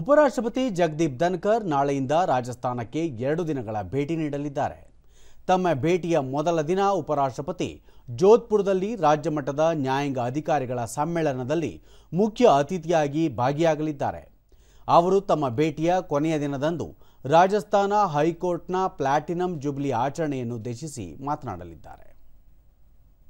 ಉಪರಾಷ್ಟ್ರಪತಿ ಜಗದೀಪ್ ಧನ್ಕರ್ ನಾಳೆಯಿಂದ ರಾಜಸ್ಥಾನಕ್ಕೆ ಎರಡು ದಿನಗಳ ಭೇಟಿ ನೀಡಲಿದ್ದಾರೆ ತಮ್ಮ ಭೇಟಿಯ ಮೊದಲ ದಿನ ಉಪರಾಷ್ಟ್ರಪತಿ ಜೋಧ್ಪುರದಲ್ಲಿ ರಾಜ್ಯಮಟ್ಟದ ನ್ಯಾಯಾಂಗ ಅಧಿಕಾರಿಗಳ ಸಮ್ಮೇಳನದಲ್ಲಿ ಮುಖ್ಯ ಅತಿಥಿಯಾಗಿ ಭಾಗಿಯಾಗಲಿದ್ದಾರೆ ಅವರು ತಮ್ಮ ಭೇಟಿಯ ಕೊನೆಯ ದಿನದಂದು ರಾಜಸ್ಥಾನ ಹೈಕೋರ್ಟ್ನ ಪ್ಲಾಟಿನಂ ಜುಬ್ಲಿ ಆಚರಣೆಯನ್ನುದ್ದೇಶಿಸಿ ಮಾತನಾಡಲಿದ್ದಾರೆ